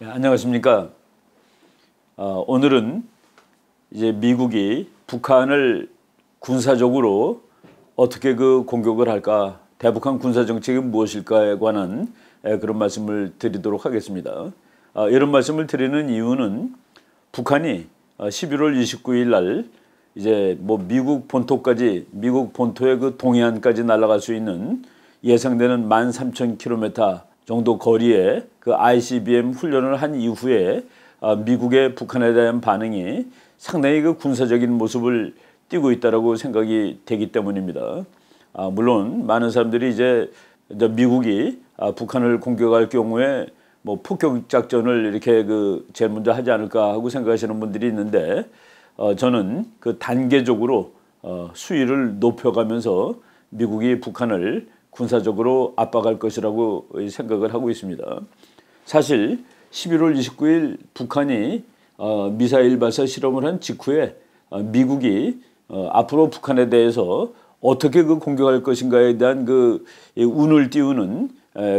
예, 안녕하십니까. 어, 오늘은 이제 미국이 북한을 군사적으로 어떻게 그 공격을 할까, 대북한 군사 정책이 무엇일까에 관한 예, 그런 말씀을 드리도록 하겠습니다. 아, 이런 말씀을 드리는 이유는 북한이 11월 어, 29일 날 이제 뭐 미국 본토까지 미국 본토의 그 동해안까지 날아갈 수 있는 예상되는 13,000km 정도 거리에 그 ICBM 훈련을 한 이후에 아, 미국의 북한에 대한 반응이 상당히 그 군사적인 모습을 띄고 있다라고 생각이 되기 때문입니다. 아, 물론 많은 사람들이 이제 미국이 아, 북한을 공격할 경우에 뭐 폭격 작전을 이렇게 그 제일 먼저 하지 않을까 하고 생각하시는 분들이 있는데 어, 저는 그 단계적으로 어, 수위를 높여가면서 미국이 북한을 군사적으로 압박할 것이라고 생각을 하고 있습니다. 사실 11월 29일 북한이 어, 미사일 발사 실험을 한 직후에 어, 미국이 어, 앞으로 북한에 대해서 어떻게 그 공격할 것인가에 대한 그 운을 띄우는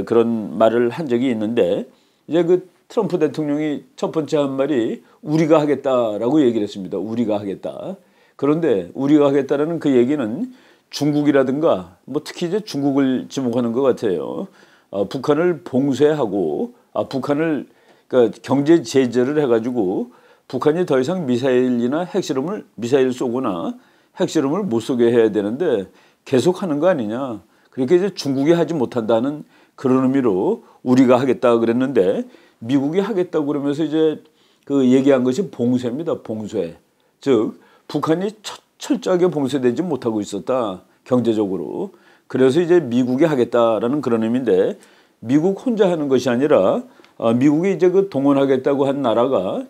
그런 말을 한 적이 있는데 이제 그 트럼프 대통령이 첫 번째 한 말이 우리가 하겠다라고 얘기를 했습니다. 우리가 하겠다. 그런데 우리가 하겠다라는 그 얘기는 중국이라든가 뭐 특히 이제 중국을 지목하는 것 같아요. 어, 북한을 봉쇄하고 아, 북한을 그러니까 경제 제재를 해가지고 북한이 더 이상 미사일이나 핵실험을 미사일 쏘거나 핵실험을 못 쏘게 해야 되는데 계속 하는 거 아니냐. 그렇게 이제 중국이 하지 못한다는 그런 의미로 우리가 하겠다 그랬는데 미국이 하겠다고 그러면서 이제 그 얘기한 것이 봉쇄입니다. 봉쇄. 즉 북한이 첫 철저하게 봉쇄되지 못하고 있었다. 경제적으로. 그래서 이제 미국이 하겠다라는 그런 의미인데 미국 혼자 하는 것이 아니라 어, 미국이 이제 그 동원하겠다고 한 나라가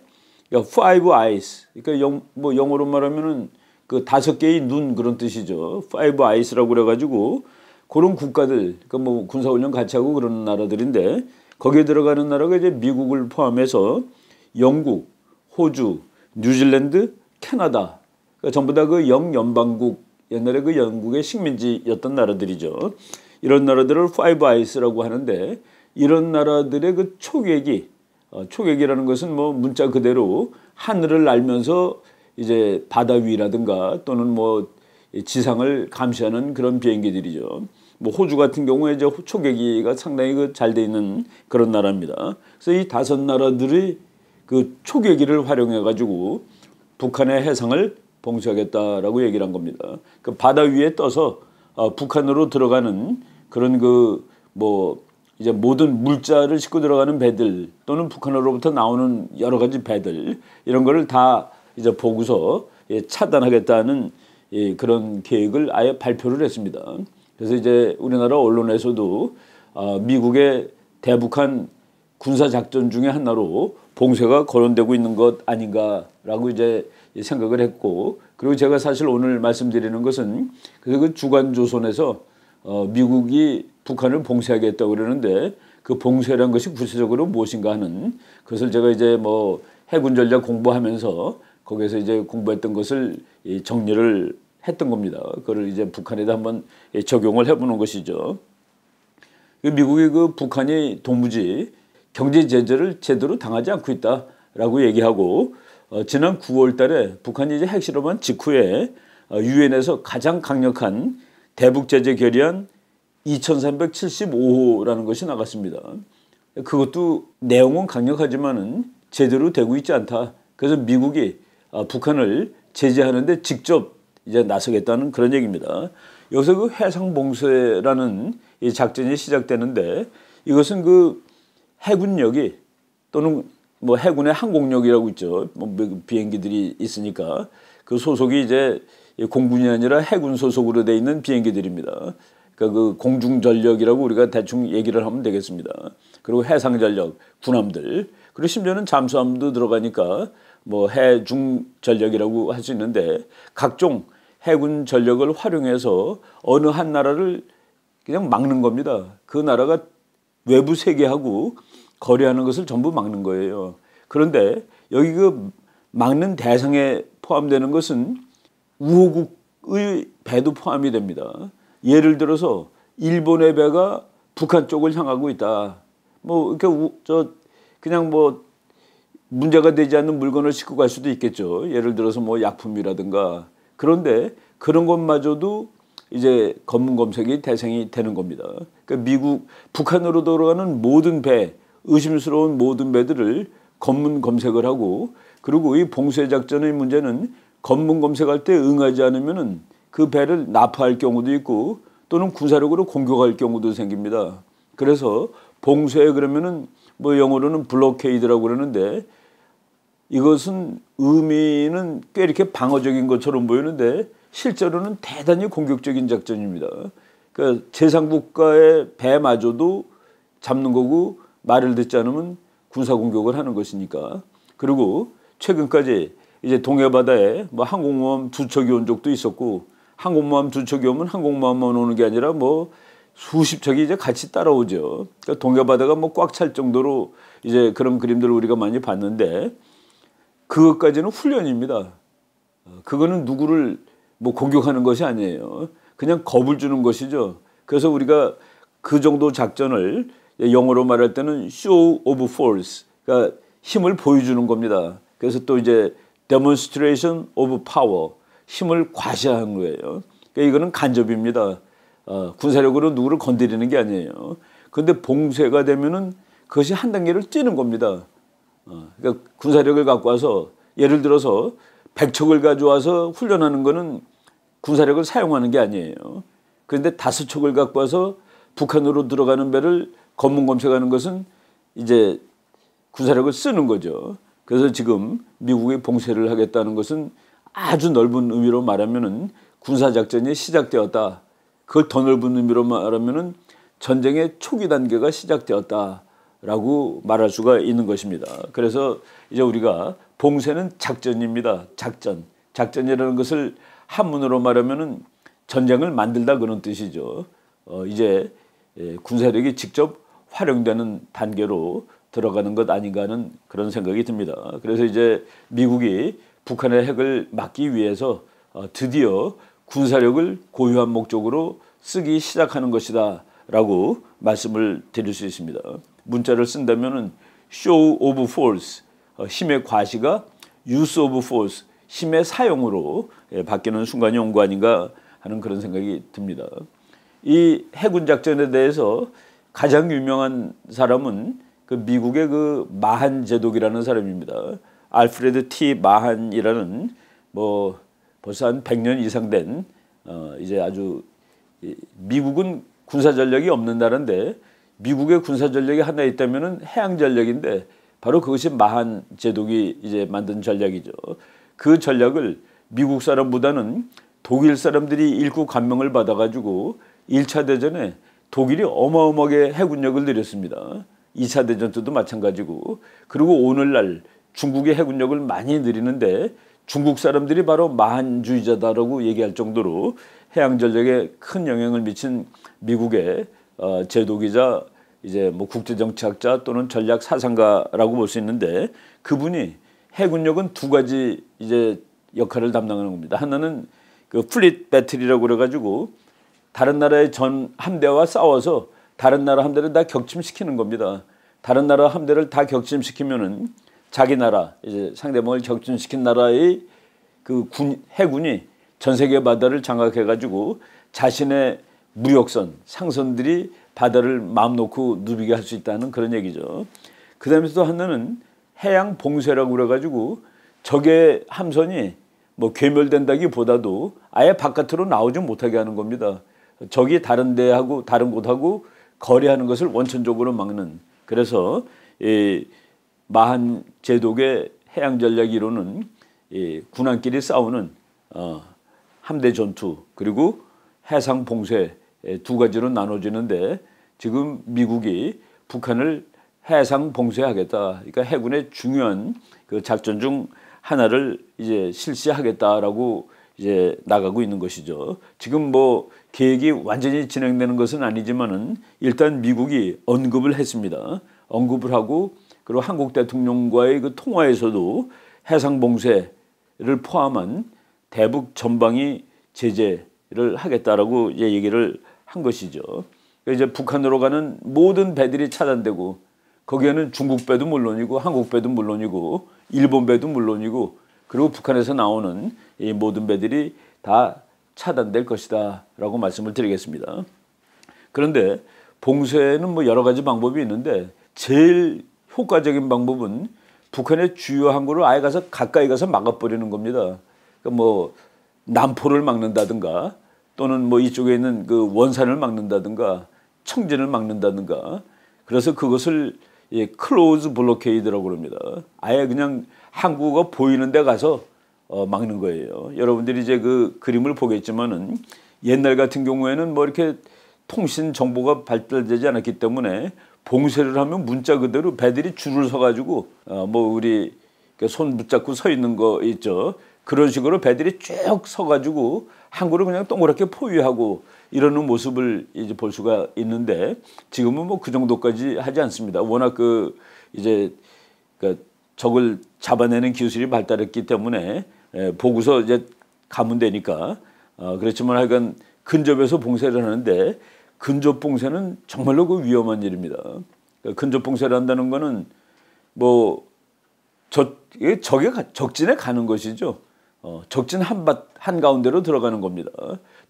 Five Eyes. 그러니까 영, 뭐 영어로 말하면은 그 다섯 개의 눈 그런 뜻이죠. Five Eyes라고 그래가지고 그런 국가들, 그러니까 뭐 군사훈련 같이 하고 그런 나라들인데 거기에 들어가는 나라가 이제 미국을 포함해서 영국, 호주, 뉴질랜드, 캐나다 그러니까 전부 다 그 영연방국 옛날에 그 영국의 식민지였던 나라들이죠. 이런 나라들을 파이브 아이스라고 하는데 이런 나라들의 그 초계기 어, 초계기라는 것은 뭐 문자 그대로 하늘을 날면서 이제 바다 위라든가 또는 뭐 지상을 감시하는 그런 비행기들이죠. 뭐 호주 같은 경우에 이제 초계기가 상당히 그 잘 돼 있는 그런 나라입니다. 그래서 이 다섯 나라들이 그 초계기를 활용해 가지고 북한의 해상을 봉쇄하겠다라고 얘기를 한 겁니다. 그 바다 위에 떠서 어, 북한으로 들어가는 그런 그 뭐 이제 모든 물자를 싣고 들어가는 배들 또는 북한으로부터 나오는 여러 가지 배들 이런 거를 다 이제 보고서 예, 차단하겠다는 예, 그런 계획을 아예 발표를 했습니다. 그래서 이제 우리나라 언론에서도 어, 미국의 대북한 군사 작전 중의 하나로 봉쇄가 거론되고 있는 것 아닌가라고 이제 생각을 했고 그리고 제가 사실 오늘 말씀드리는 것은 그 주간 조선에서 어, 미국이 북한을 봉쇄하겠다고 그러는데 그 봉쇄란 것이 구체적으로 무엇인가 하는 그것을 제가 이제 뭐 해군 전략 공부하면서 거기서 이제 공부했던 것을 정리를 했던 겁니다. 그거를 이제 북한에다 한번 적용을 해보는 것이죠. 그 미국이 그 북한이 도무지 경제 제재를 제대로 당하지 않고 있다라고 얘기하고 어, 지난 9월 달에 북한이 이제 핵실험한 직후에 어, 유엔에서 어, 가장 강력한 대북 제재 결의안 2375호라는 것이 나갔습니다. 그것도 내용은 강력하지만은 제대로 되고 있지 않다. 그래서 미국이 어, 북한을 제재하는데 직접 이제 나서겠다는 그런 얘기입니다. 여기서 그 해상봉쇄라는 이 작전이 시작되는데 이것은 그 해군력이 또는 뭐 해군의 항공력이라고 있죠. 뭐 비행기들이 있으니까 그 소속이 이제 공군이 아니라 해군 소속으로 돼 있는 비행기들입니다. 그그 그러니까 공중 전력이라고 우리가 대충 얘기를 하면 되겠습니다. 그리고 해상 전력, 군함들. 그리고 심지어는 잠수함도 들어가니까 뭐 해중 전력이라고 할 수 있는데 각종 해군 전력을 활용해서 어느 한 나라를 그냥 막는 겁니다. 그 나라가 외부 세계하고 거래하는 것을 전부 막는 거예요. 그런데 여기 그 막는 대상에 포함되는 것은 우호국의 배도 포함이 됩니다. 예를 들어서 일본의 배가 북한 쪽을 향하고 있다. 뭐 이렇게 우, 저 그냥 뭐 문제가 되지 않는 물건을 싣고 갈 수도 있겠죠. 예를 들어서 뭐 약품이라든가. 그런데 그런 것마저도 이제 검문 검색이 대상이 되는 겁니다. 그러니까 미국 북한으로 돌아가는 모든 배 의심스러운 모든 배들을 검문 검색을 하고 그리고 이 봉쇄 작전의 문제는 검문 검색할 때 응하지 않으면은 그 배를 납파할 경우도 있고 또는 군사력으로 공격할 경우도 생깁니다. 그래서 봉쇄 그러면은 뭐 영어로는 블록케이드라고 그러는데 이것은 의미는 꽤 이렇게 방어적인 것처럼 보이는데 실제로는 대단히 공격적인 작전입니다. 그러니까 재상국가의 배마저도 잡는 거고 말을 듣지 않으면 군사 공격을 하는 것이니까. 그리고 최근까지 이제 동해바다에 뭐 항공모함 두 척이 온 적도 있었고 항공모함 두 척이 오면 항공모함만 오는 게 아니라 뭐 수십 척이 이제 같이 따라오죠. 그러니까 동해바다가 뭐 꽉 찰 정도로 이제 그런 그림들을 우리가 많이 봤는데 그것까지는 훈련입니다. 그거는 누구를 뭐 공격하는 것이 아니에요. 그냥 겁을 주는 것이죠. 그래서 우리가 그 정도 작전을 영어로 말할 때는 show of force. 그러니까 힘을 보여주는 겁니다. 그래서 또 이제 demonstration of power. 힘을 과시한 거예요. 그러니까 이거는 간접입니다. 어, 군사력으로 누구를 건드리는 게 아니에요. 그런데 봉쇄가 되면은 그것이 한 단계를 뛰는 겁니다. 어, 그러니까 군사력을 갖고 와서 예를 들어서 백척을 가져와서 훈련하는 거는 군사력을 사용하는 게 아니에요. 그런데 다섯 척을 갖고 와서 북한으로 들어가는 배를 검문 검색하는 것은 이제 군사력을 쓰는 거죠. 그래서 지금 미국이 봉쇄를 하겠다는 것은 아주 넓은 의미로 말하면은 군사작전이 시작되었다. 그걸 더 넓은 의미로 말하면은 전쟁의 초기 단계가 시작되었다라고 말할 수가 있는 것입니다. 그래서 이제 우리가 봉쇄는 작전입니다. 작전. 작전이라는 것을 한문으로 말하면은 전쟁을 만들다 그런 뜻이죠. 어, 이제 예, 군사력이 직접 활용되는 단계로 들어가는 것 아닌가 하는 그런 생각이 듭니다. 그래서 이제 미국이 북한의 핵을 막기 위해서 어, 드디어 군사력을 고유한 목적으로 쓰기 시작하는 것이다 라고 말씀을 드릴 수 있습니다. 문자를 쓴다면 show of force, 어, 힘의 과시가 use of force, 힘의 사용으로 예, 바뀌는 순간이 온 거 아닌가 하는 그런 생각이 듭니다. 이 해군 작전에 대해서 가장 유명한 사람은 그 미국의 그 마한 제독이라는 사람입니다. 알프레드 T 마한이라는 뭐 벌써 한 100년 이상 된 어, 이제 아주 미국은 군사 전력이 없는 나라인데 미국의 군사 전력이 하나 있다면은 해양 전력인데 바로 그것이 마한 제독이 이제 만든 전략이죠. 그 전략을 미국 사람보다는 독일 사람들이 일구 감명을 받아가지고 1차 대전에 독일이 어마어마하게 해군력을 늘렸습니다. 2차 대전 때도 마찬가지고 그리고 오늘날 중국의 해군력을 많이 늘리는데 중국 사람들이 바로 만주의자다라고 얘기할 정도로 해양 전력에 큰 영향을 미친 미국의 어, 제독이자 이제 뭐 국제 정치학자 또는 전략 사상가라고 볼 수 있는데 그분이 해군력은 두 가지 이제 역할을 담당하는 겁니다. 하나는 그 플릿 배틀이라고 그래가지고 다른 나라의 전 함대와 싸워서 다른 나라 함대를 다 격침시키는 겁니다. 다른 나라 함대를 다 격침시키면은 자기 나라 이제 상대방을 격침시킨 나라의 그 군, 해군이 전 세계 바다를 장악해 가지고 자신의 무역선 상선들이 바다를 마음 놓고 누비게 할 수 있다는 그런 얘기죠. 그다음에 또 하나는 해양 봉쇄라고 그래 가지고 적의 함선이 뭐 괴멸된다기보다도 아예 바깥으로 나오지 못하게 하는 겁니다. 저기 다른 데하고 다른 곳하고 거래하는 것을 원천적으로 막는 그래서 이 마한 제독의 해양 전략 이론은 이 군함끼리 싸우는 어, 함대 전투 그리고 해상 봉쇄 두 가지로 나눠지는데 지금 미국이 북한을 해상 봉쇄하겠다. 그러니까 해군의 중요한 그 작전 중 하나를 이제 실시하겠다라고 이제 나가고 있는 것이죠. 지금 뭐 계획이 완전히 진행되는 것은 아니지만은 일단 미국이 언급을 했습니다. 언급을 하고 그리고 한국 대통령과의 그 통화에서도 해상 봉쇄를 포함한 대북 전방위 제재를 하겠다라고 이제 얘기를 한 것이죠. 이제 북한으로 가는 모든 배들이 차단되고 거기에는 중국 배도 물론이고 한국 배도 물론이고 일본 배도 물론이고 그리고 북한에서 나오는 이 모든 배들이 다 차단될 것이다라고 말씀을 드리겠습니다. 그런데 봉쇄는 뭐 여러 가지 방법이 있는데 제일 효과적인 방법은 북한의 주요 항구를 아예 가서 가까이 가서 막아버리는 겁니다. 그러니까 뭐 남포를 막는다든가 또는 뭐 이쪽에 있는 그 원산을 막는다든가 청진을 막는다든가 그래서 그것을 예, 클로즈 블로케이드라고 그럽니다. 아예 그냥 항구가 보이는 데 가서 어, 막는 거예요. 여러분들이 이제 그 그림을 보겠지만은 옛날 같은 경우에는 뭐 이렇게 통신 정보가 발달되지 않았기 때문에 봉쇄를 하면 문자 그대로 배들이 줄을 서가지고 어, 뭐 우리 손 붙잡고 서 있는 거 있죠. 그런 식으로 배들이 쭉 서가지고 항구를 그냥 동그랗게 포위하고 이러는 모습을 이제 볼 수가 있는데 지금은 뭐 그 정도까지 하지 않습니다. 워낙 그 이제 그 적을 잡아내는 기술이 발달했기 때문에 예, 보고서 이제 가면 되니까 어, 그렇지만 하여간 근접에서 봉쇄를 하는데 근접 봉쇄는 정말로 그 위험한 일입니다. 그러니까 근접 봉쇄를 한다는 거는 뭐 저, 적에, 적진에 가는 것이죠. 어, 적진 한밭 한가운데로 들어가는 겁니다.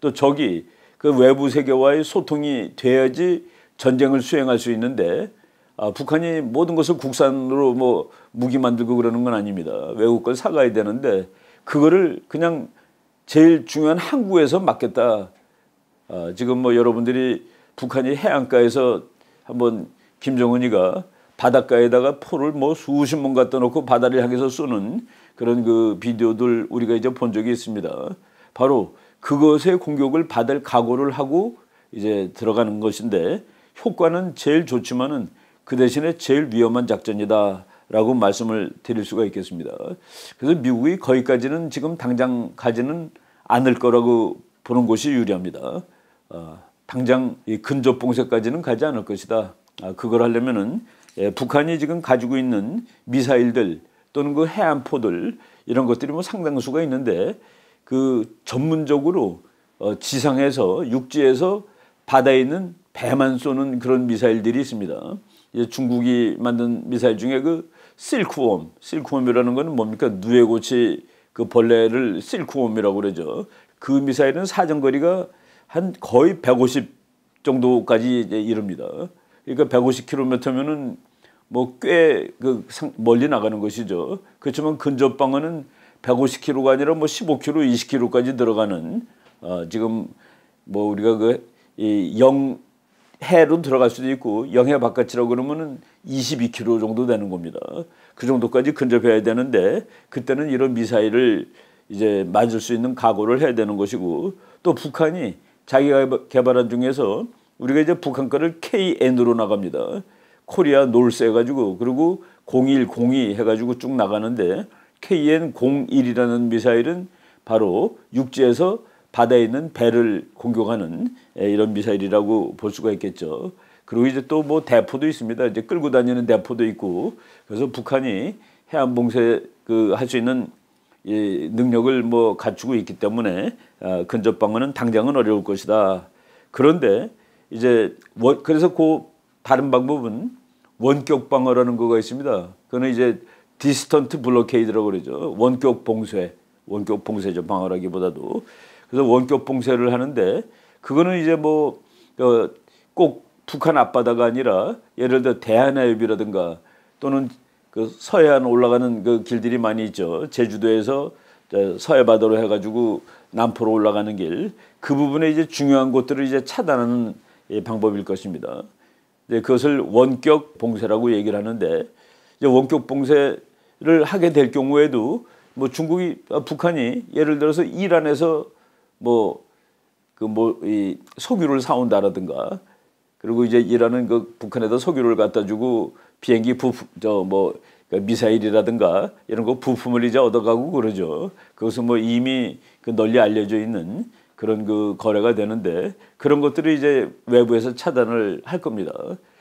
또 적이 그 외부 세계와의 소통이 돼야지 전쟁을 수행할 수 있는데 아, 북한이 모든 것을 국산으로 뭐 무기 만들고 그러는 건 아닙니다. 외국 걸 사가야 되는데 그거를 그냥 제일 중요한 항구에서 막겠다. 어, 지금 뭐 여러분들이 북한이 해안가에서 한번 김정은이가 바닷가에다가 포를 뭐 수십 번 갖다 놓고 바다를 향해서 쏘는 그런 그 비디오들 우리가 이제 본 적이 있습니다. 바로 그것의 공격을 받을 각오를 하고 이제 들어가는 것인데 효과는 제일 좋지만은 그 대신에 제일 위험한 작전이다 라고 말씀을 드릴 수가 있겠습니다. 그래서 미국이 거기까지는 지금 당장 가지는 않을 거라고 보는 것이 유리합니다. 어, 당장 이 근접 봉쇄까지는 가지 않을 것이다. 아, 그걸 하려면은 예, 북한이 지금 가지고 있는 미사일들 또는 그 해안포들 이런 것들이 뭐 상당수가 있는데 그 전문적으로 어, 지상에서 육지에서 바다에 있는 배만 쏘는 그런 미사일들이 있습니다. 이제 중국이 만든 미사일 중에 그 실크웜. 실크웜이라는 것은 뭡니까? 누에고치 그 벌레를 실크웜이라고 그러죠. 그 미사일은 사정거리가 한 거의 150 정도까지 이제 이릅니다. 그러니까 150km면은 뭐 꽤 그 멀리 나가는 것이죠. 그렇지만 근접 방어는 150km가 아니라 뭐 15km, 20km까지 들어가는 어 지금 뭐 우리가 그영 이 해로 들어갈 수도 있고 영해 바깥이라고 그러면은 22km 정도 되는 겁니다. 그 정도까지 근접해야 되는데 그때는 이런 미사일을 이제 맞을 수 있는 각오를 해야 되는 것이고 또 북한이 자기가 개발한 중에서 우리가 이제 북한 거를 KN으로 나갑니다. 코리아 놀스 해가지고 그리고 0102 해가지고 쭉 나가는데 KN-01이라는 미사일은 바로 육지에서 바다에 있는 배를 공격하는 이런 미사일이라고 볼 수가 있겠죠. 그리고 이제 또 뭐 대포도 있습니다. 이제 끌고 다니는 대포도 있고 그래서 북한이 해안 봉쇄 그할 수 있는 이 능력을 뭐 갖추고 있기 때문에 아, 근접 방어는 당장은 어려울 것이다. 그런데 이제 원, 그래서 그 다른 방법은 원격 방어라는 거가 있습니다. 그는 이제 디스턴트 블로케이드라고 그러죠. 원격 봉쇄, 원격 봉쇄죠. 방어라기보다도 그래서 원격 봉쇄를 하는데 그거는 이제 뭐꼭 어, 북한 앞바다가 아니라 예를 들어 대한해협이라든가 또는 그 서해안 올라가는 그 길들이 많이 있죠. 제주도에서 서해바다로 해가지고 남포로 올라가는 길 그 부분에 이제 중요한 곳들을 이제 차단하는 예, 방법일 것입니다. 이제 그것을 원격 봉쇄라고 얘기를 하는데 이제 원격 봉쇄를 하게 될 경우에도 뭐 중국이 어, 북한이 예를 들어서 이란에서 뭐그뭐이 석유를 사온다라든가 그리고 이제 이라는 그 북한에다 석유를 갖다 주고 비행기 부품 저뭐 그 미사일이라든가 이런 거 부품을 이제 얻어가고 그러죠. 그것은 뭐 이미 그 널리 알려져 있는 그런 그 거래가 되는데 그런 것들을 이제 외부에서 차단을 할 겁니다.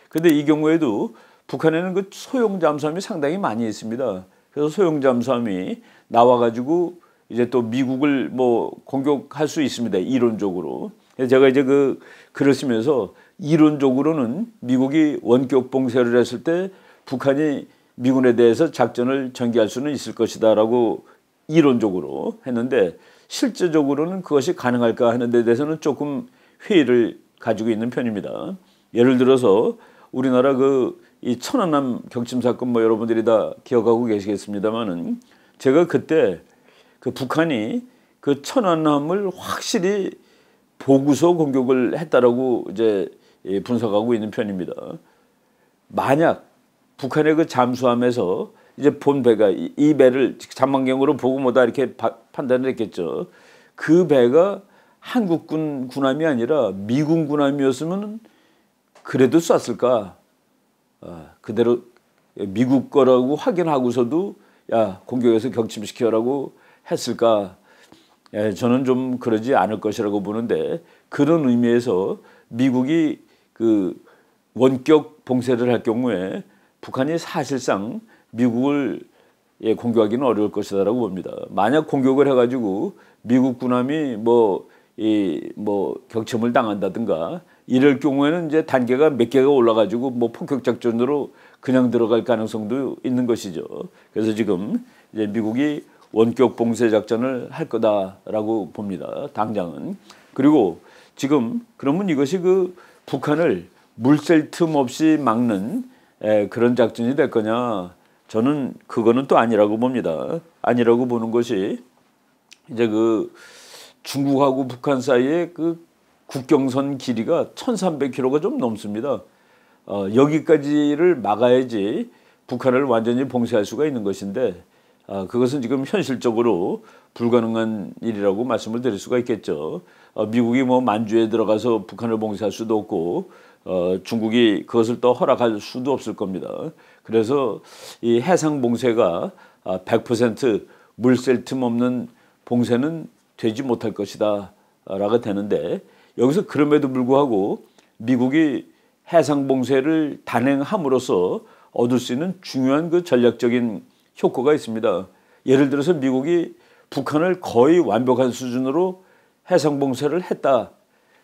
그런데이 경우에도 북한에는 그 소형 잠수함이 상당히 많이 있습니다. 그래서 소형 잠수함이 나와가지고 이제 또 미국을 뭐 공격할 수 있습니다. 이론적으로. 제가 이제 그그을 쓰면서 이론적으로는 미국이 원격 봉쇄를 했을 때 북한이 미군에 대해서 작전을 전개할 수는 있을 것이다라고 이론적으로 했는데 실제적으로는 그것이 가능할까 하는 데 대해서는 조금 회의를 가지고 있는 편입니다. 예를 들어서 우리나라 그 이 천안함 경침 사건 뭐 여러분들이 다 기억하고 계시겠습니다만은 제가 그때 그 북한이 그 천안함을 확실히 보고서 공격을 했다라고 이제 예, 분석하고 있는 편입니다. 만약 북한의 그 잠수함에서 이제 본 배가 이, 배를 잠망경으로 보고 뭐다 이렇게 판단을 했겠죠. 그 배가 한국군 군함이 아니라 미군 군함이었으면 그래도 쐈을까. 아, 그대로 미국 거라고 확인하고서도 야 공격해서 격침시켜라고 했을까? 예, 저는 좀 그러지 않을 것이라고 보는데 그런 의미에서 미국이 그 원격 봉쇄를 할 경우에 북한이 사실상 미국을 예, 공격하기는 어려울 것이다라고 봅니다. 만약 공격을 해가지고 미국 군함이 뭐이뭐 뭐 격침을 당한다든가 이럴 경우에는 이제 단계가 몇 개가 올라가지고 뭐 폭격 작전으로 그냥 들어갈 가능성도 있는 것이죠. 그래서 지금 이제 미국이 원격 봉쇄 작전을 할 거다라고 봅니다. 당장은. 그리고 지금 그러면 이것이 그 북한을 물샐 틈 없이 막는 에, 그런 작전이 될 거냐? 저는 그거는 또 아니라고 봅니다. 아니라고 보는 것이 이제 그 중국하고 북한 사이에 그 국경선 길이가 1,300km가 좀 넘습니다. 어, 여기까지를 막아야지 북한을 완전히 봉쇄할 수가 있는 것인데 아, 그것은 지금 현실적으로 불가능한 일이라고 말씀을 드릴 수가 있겠죠. 어, 미국이 뭐 만주에 들어가서 북한을 봉쇄할 수도 없고 어, 중국이 그것을 또 허락할 수도 없을 겁니다. 그래서 이 해상 봉쇄가 100% 아, 물샐 틈 없는 봉쇄는 되지 못할 것이다 아, 라고 되는데 여기서 그럼에도 불구하고 미국이 해상 봉쇄를 단행함으로써 얻을 수 있는 중요한 그 전략적인 효과가 있습니다. 예를 들어서 미국이 북한을 거의 완벽한 수준으로 해상봉쇄를 했다.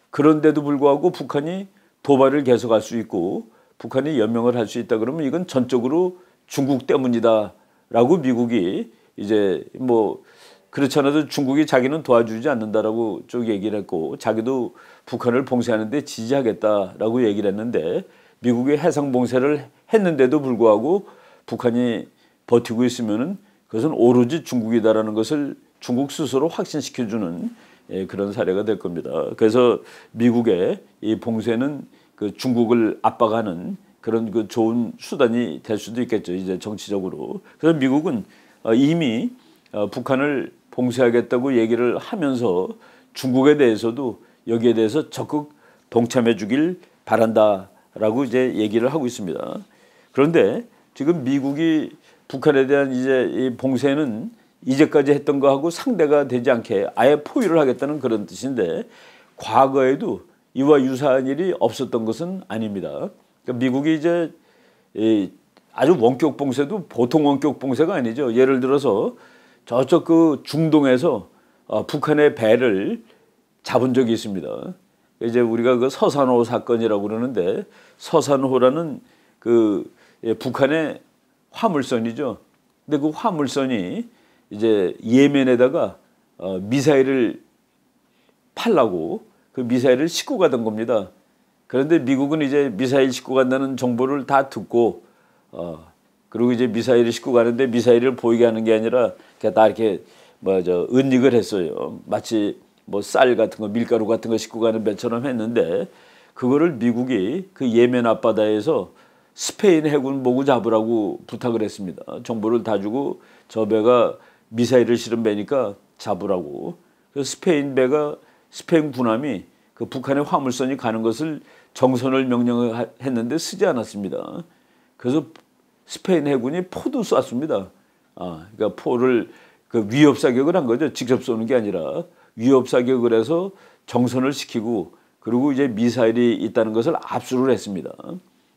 그런데도 불구하고 북한이 도발을 계속할 수 있고 북한이 연명을 할 수 있다 그러면 이건 전적으로 중국 때문이다라고 미국이 이제 뭐 그렇지 않아도 중국이 자기는 도와주지 않는다라고 쭉 얘기를 했고 자기도 북한을 봉쇄하는데 지지하겠다라고 얘기를 했는데 미국이 해상 봉쇄를 했는데도 불구하고 북한이 버티고 있으면 그것은 오로지 중국이다라는 것을 중국 스스로 확신시켜주는 예, 그런 사례가 될 겁니다. 그래서 미국의 이 봉쇄는 그 중국을 압박하는 그런 그 좋은 수단이 될 수도 있겠죠. 이제 정치적으로. 그래서 미국은 어, 이미 어, 북한을 봉쇄하겠다고 얘기를 하면서 중국에 대해서도 여기에 대해서 적극 동참해 주길 바란다라고 이제 얘기를 하고 있습니다. 그런데 지금 미국이 북한에 대한 이제 이 봉쇄는 이제까지 했던 거하고 상대가 되지 않게 아예 포위를 하겠다는 그런 뜻인데 과거에도 이와 유사한 일이 없었던 것은 아닙니다. 그러니까 미국이 이제 이 아주 원격 봉쇄도 보통 원격 봉쇄가 아니죠. 예를 들어서 저쪽 그 중동에서 어 북한의 배를 잡은 적이 있습니다. 이제 우리가 그 서산호 사건이라고 그러는데 서산호라는 그 예, 북한의 화물선이죠. 근데 그 화물선이 이제 예멘에다가 어, 미사일을 팔라고 그 미사일을 싣고 가던 겁니다. 그런데 미국은 이제 미사일 싣고 간다는 정보를 다 듣고 어, 그리고 이제 미사일을 싣고 가는데 미사일을 보이게 하는 게 아니라 그냥 다 이렇게 뭐 저 은닉을 했어요. 마치 뭐 쌀 같은 거 밀가루 같은 거 싣고 가는 배처럼 했는데 그거를 미국이 그 예멘 앞바다에서 스페인 해군 모구 잡으라고 부탁을 했습니다. 정보를 다 주고 저 배가 미사일을 실은 배니까 잡으라고. 그 스페인 배가 스페인 군함이 그 북한의 화물선이 가는 것을 정선을 명령했는데 쓰지 않았습니다. 그래서 스페인 해군이 포도 쐈습니다. 아, 그러니까 포를 그 위협 사격을 한 거죠. 직접 쏘는 게 아니라 위협 사격을 해서 정선을 시키고 그리고 이제 미사일이 있다는 것을 압수를 했습니다.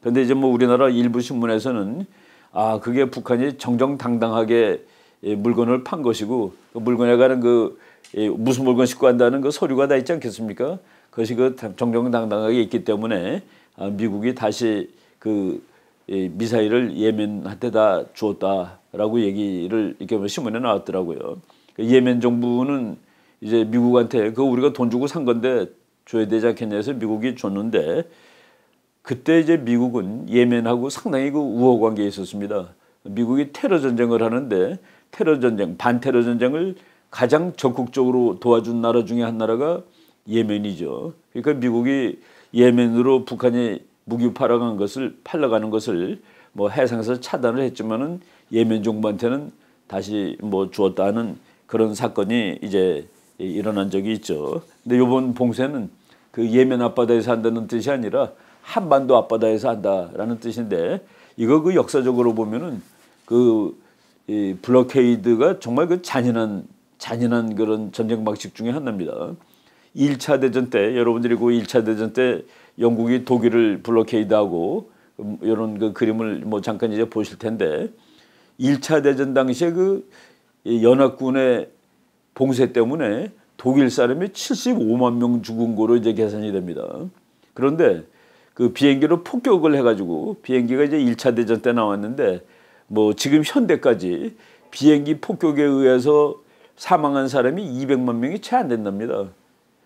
그런데 이제 뭐 우리나라 일부 신문에서는 아 그게 북한이 정정당당하게 물건을 판 것이고 그 물건에 관한 그 무슨 물건 싣고 간다는 그 서류가 다 있지 않겠습니까? 그것이 그 정정당당하게 있기 때문에 아, 미국이 다시 그 미사일을 예멘한테 다 주었다라고 얘기를 이렇게 신문에 나왔더라고요. 그 예멘 정부는 이제 미국한테 그 우리가 돈 주고 산 건데 줘야 되지 않겠냐 해서 미국이 줬는데 그때 이제 미국은 예멘하고 상당히 그 우호 관계에 있었습니다. 미국이 테러 전쟁을 하는데 테러 전쟁, 반테러 전쟁을 가장 적극적으로 도와준 나라 중에 한 나라가 예멘이죠. 그러니까 미국이 예멘으로 북한이 무기 팔아간 것을 팔러가는 것을 뭐 해상에서 차단을 했지만은 예멘 정부한테는 다시 뭐 주었다는 그런 사건이 이제 일어난 적이 있죠. 근데 요번 봉쇄는 그 예멘 앞바다에서 한다는 뜻이 아니라 한반도 앞바다에서 한다라는 뜻인데 이거 그 역사적으로 보면은 그이블록케이드가 정말 그 잔인한 잔인한 그런 전쟁 방식 중에 하나입니다. 1차 대전 때 여러분들이 그 1차 대전 때 영국이 독일을 블록케이드하고 음, 이런 그 그림을 뭐 잠깐 이제 보실 텐데 1차 대전 당시에 그 연합군의 봉쇄 때문에 독일 사람이 75만 명 죽은 거로 이제 계산이 됩니다. 그런데 그 비행기로 폭격을 해가지고 비행기가 이제 1차 대전 때 나왔는데 뭐 지금 현대까지 비행기 폭격에 의해서 사망한 사람이 200만 명이 채 안 된답니다.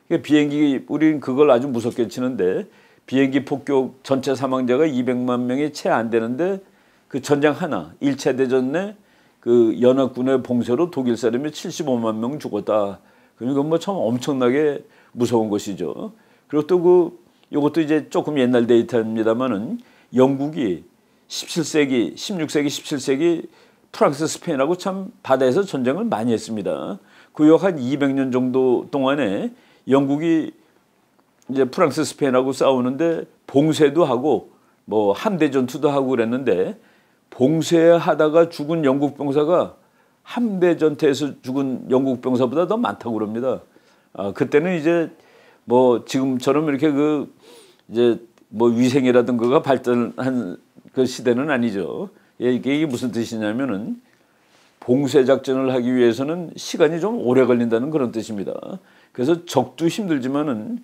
그러니까 비행기 우린 그걸 아주 무섭게 치는데 비행기 폭격 전체 사망자가 200만 명이 채 안 되는데 그전쟁 하나 1차 대전 내그 연합군의 봉쇄로 독일 사람이 75만 명 죽었다. 그러니까 뭐 참 엄청나게 무서운 것이죠. 그리고 또그 이것도 이제 조금 옛날 데이터입니다만은 영국이 17세기, 16세기, 17세기 프랑스, 스페인하고 참 바다에서 전쟁을 많이 했습니다. 그역 한 200년 정도 동안에 영국이 이제 프랑스, 스페인하고 싸우는데 봉쇄도 하고 뭐 함대 전투도 하고 그랬는데 봉쇄하다가 죽은 영국 병사가 함대 전투에서 죽은 영국 병사보다 더 많다고 그럽니다. 아, 그때는 이제 뭐 지금처럼 이렇게 그 이제 뭐 위생이라든가가 발전한 그 시대는 아니죠. 예, 이게 무슨 뜻이냐면은 봉쇄 작전을 하기 위해서는 시간이 좀 오래 걸린다는 그런 뜻입니다. 그래서 적도 힘들지만은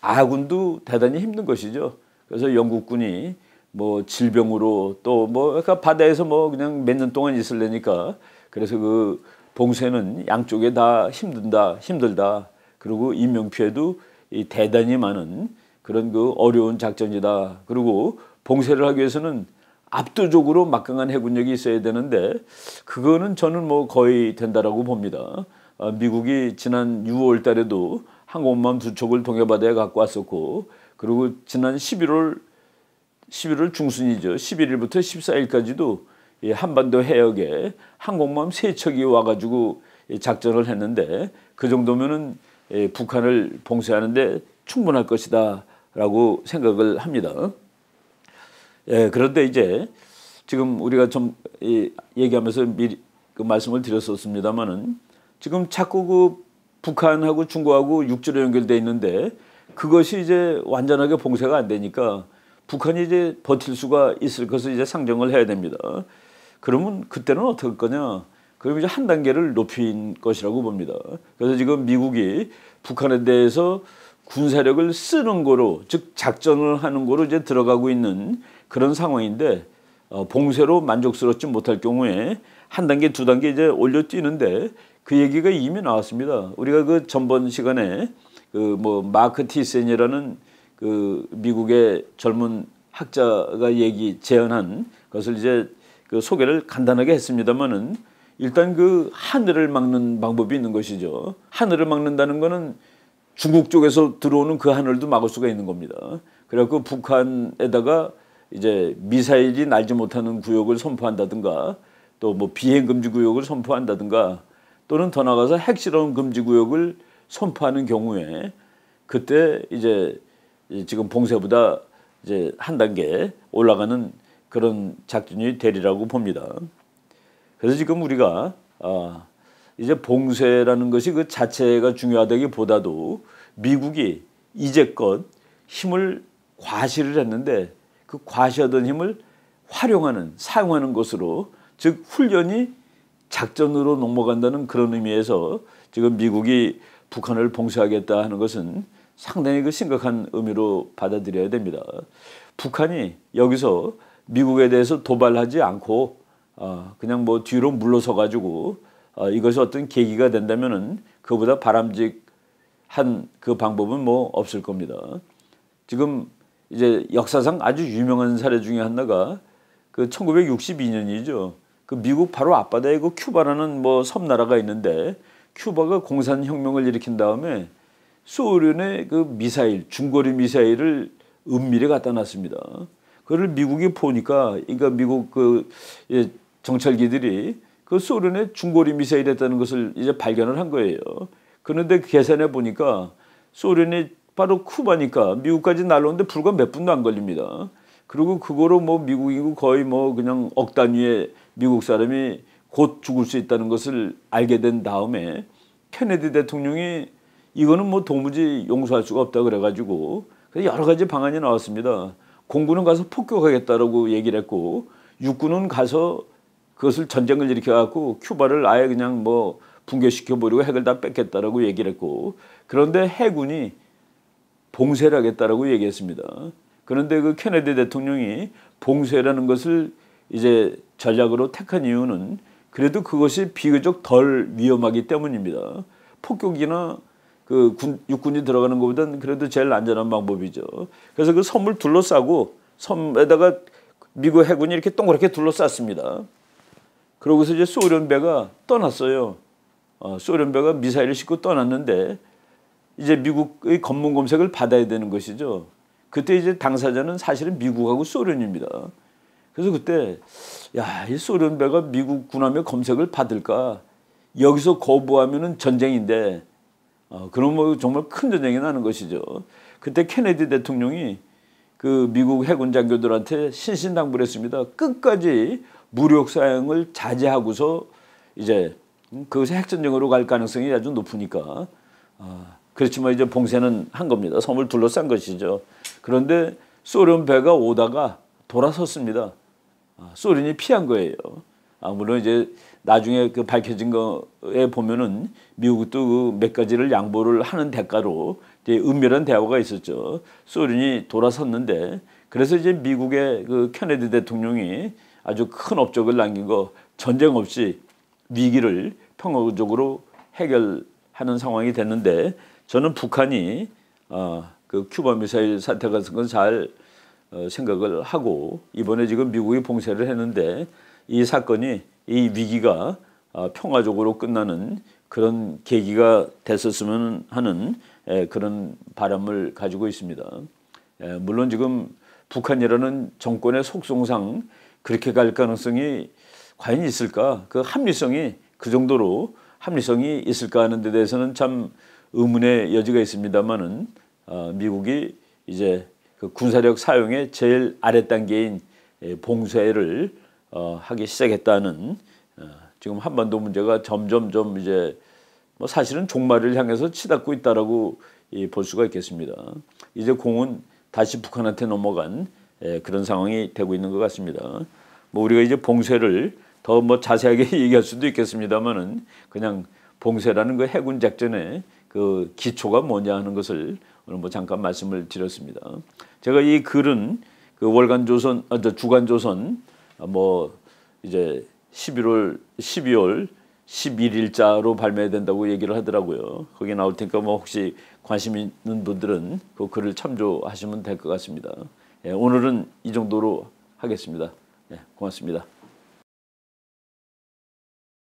아군도 대단히 힘든 것이죠. 그래서 영국군이 뭐 질병으로 또뭐 그러니까 바다에서 뭐 그냥 몇 년 동안 있을래니까 그래서 그 봉쇄는 양쪽에 다 힘든다 힘들다 그리고 인명 피해도 이 대단히 많은 그런 그 어려운 작전이다. 그리고 봉쇄를 하기 위해서는 압도적으로 막강한 해군력이 있어야 되는데 그거는 저는 뭐 거의 된다라고 봅니다. 아, 미국이 지난 6월 달에도 항공모함 두 척을 동해바다에 갖고 왔었고 그리고 지난 11월 11월 중순이죠. 11일부터 14일까지도 이 한반도 해역에 항공모함 세 척이 와가지고 작전을 했는데 그 정도면은 예, 북한을 봉쇄하는데 충분할 것이다라고 생각을 합니다. 예, 그런데 이제 지금 우리가 좀 얘기하면서 미리 그 말씀을 드렸었습니다만은 지금 자꾸 그 북한하고 중국하고 육지로 연결돼 있는데 그것이 이제 완전하게 봉쇄가 안 되니까 북한이 이제 버틸 수가 있을 것을 이제 상정을 해야 됩니다. 그러면 그때는 어떨 거냐? 그럼 이제 한 단계를 높인 것이라고 봅니다. 그래서 지금 미국이 북한에 대해서 군사력을 쓰는 거로 즉 작전을 하는 거로 이제 들어가고 있는 그런 상황인데 어, 봉쇄로 만족스럽지 못할 경우에 한 단계 두 단계 이제 올려 뛰는데 그 얘기가 이미 나왔습니다. 우리가 그 전번 시간에 그 뭐 마크 티센이라는 그 미국의 젊은 학자가 얘기 제안한 것을 이제 그 소개를 간단하게 했습니다만은 일단 그 하늘을 막는 방법이 있는 것이죠. 하늘을 막는다는 것은 중국 쪽에서 들어오는 그 하늘도 막을 수가 있는 겁니다. 그래갖고 북한에다가 이제 미사일이 날지 못하는 구역을 선포한다든가 또 뭐 비행 금지 구역을 선포한다든가 또는 더 나가서 핵실험 금지 구역을 선포하는 경우에 그때 이제 지금 봉쇄보다 이제 한 단계 올라가는 그런 작전이 되리라고 봅니다. 그래서 지금 우리가 아, 이제 봉쇄라는 것이 그 자체가 중요하다기보다도 미국이 이제껏 힘을 과시를 했는데 그 과시하던 힘을 활용하는 사용하는 것으로 즉 훈련이 작전으로 넘어간다는 그런 의미에서 지금 미국이 북한을 봉쇄하겠다 하는 것은 상당히 그 심각한 의미로 받아들여야 됩니다. 북한이 여기서 미국에 대해서 도발하지 않고 어, 그냥 뭐 뒤로 물러서 가지고 어, 이것이 어떤 계기가 된다면은 그보다 바람직한 그 방법은 뭐 없을 겁니다. 지금 이제 역사상 아주 유명한 사례 중에 하나가 그 1962년이죠. 그 미국 바로 앞바다에 그 큐바라는 뭐 섬나라가 있는데 큐바가 공산혁명을 일으킨 다음에 소련의 그 미사일 중거리 미사일을 은밀히 갖다 놨습니다. 그를 미국이 보니까 그러니까 미국 그 예, 정찰기들이 그 소련의 중거리 미사일이었다는 것을 이제 발견을 한 거예요. 그런데 그 계산해 보니까 소련이 바로 쿠바니까 미국까지 날라오는데 불과 몇 분도 안 걸립니다. 그리고 그거로 뭐 미국이고 거의 뭐 그냥 억 단위의 미국 사람이 곧 죽을 수 있다는 것을 알게 된 다음에 케네디 대통령이 이거는 뭐 도무지 용서할 수가 없다 그래가지고 여러 가지 방안이 나왔습니다. 공군은 가서 폭격하겠다라고 얘기를 했고 육군은 가서 그것을 전쟁을 일으켜갖고 큐바를 아예 그냥 뭐 붕괴시켜버리고 핵을 다 뺏겠다라고 얘기를 했고 그런데 해군이 봉쇄를 하겠다라고 얘기했습니다. 그런데 그 케네디 대통령이 봉쇄라는 것을 이제 전략으로 택한 이유는 그래도 그것이 비교적 덜 위험하기 때문입니다. 폭격이나 그 군, 육군이 들어가는 것보다는 그래도 제일 안전한 방법이죠. 그래서 그 섬을 둘러싸고 섬에다가 미국 해군이 이렇게 동그랗게 둘러쌌습니다. 그러고서 이제 소련 배가 떠났어요. 어, 소련 배가 미사일을 싣고 떠났는데 이제 미국의 검문 검색을 받아야 되는 것이죠. 그때 이제 당사자는 사실은 미국하고 소련입니다. 그래서 그때 야, 이 소련 배가 미국 군함의 검색을 받을까? 여기서 거부하면은 전쟁인데 어, 그럼 뭐 정말 큰 전쟁이 나는 것이죠. 그때 케네디 대통령이 그 미국 해군 장교들한테 신신당부를 했습니다. 끝까지 무력 사용을 자제하고서 이제 그것이 핵전쟁으로 갈 가능성이 아주 높으니까 아, 그렇지만 이제 봉쇄는 한 겁니다. 섬을 둘러싼 것이죠. 그런데 소련 배가 오다가 돌아섰습니다. 아, 소련이 피한 거예요. 아, 물론 이제 나중에 그 밝혀진 거에 보면은 미국도 그 몇 가지를 양보를 하는 대가로 이제 은밀한 대화가 있었죠. 소련이 돌아섰는데 그래서 이제 미국의 그 케네디 대통령이 아주 큰 업적을 남기고 전쟁 없이 위기를 평화적으로 해결하는 상황이 됐는데 저는 북한이 어, 그 큐바 미사일 사태 같은 건잘 어, 생각을 하고 이번에 지금 미국이 봉쇄를 했는데 이 사건이 이 위기가 어, 평화적으로 끝나는 그런 계기가 됐었으면 하는 예, 그런 바람을 가지고 있습니다. 예, 물론 지금 북한이라는 정권의 속성상 그렇게 갈 가능성이 과연 있을까? 그 합리성이 그 정도로 합리성이 있을까 하는 데 대해서는 참 의문의 여지가 있습니다만은 어, 미국이 이제 그 군사력 사용의 제일 아래 단계인 예, 봉쇄를 어, 하기 시작했다는 어, 지금 한반도 문제가 점점 점 이제 뭐 사실은 종말을 향해서 치닫고 있다라고 예, 볼 수가 있겠습니다. 이제 공은 다시 북한한테 넘어간 예, 그런 상황이 되고 있는 것 같습니다. 뭐 우리가 이제 봉쇄를 더 뭐 자세하게 얘기할 수도 있겠습니다만은 그냥 봉쇄라는 그 해군 작전의 그 기초가 뭐냐 하는 것을 오늘 뭐 잠깐 말씀을 드렸습니다. 제가 이 글은 그 월간 조선 아, 저 주간 조선 아, 뭐 이제 11월 12월 11일자로 발매된다고 얘기를 하더라고요. 거기 나올 테니까 뭐 혹시 관심 있는 분들은 그 글을 참조하시면 될 것 같습니다. 예, 오늘은 이 정도로 하겠습니다. 예, 고맙습니다.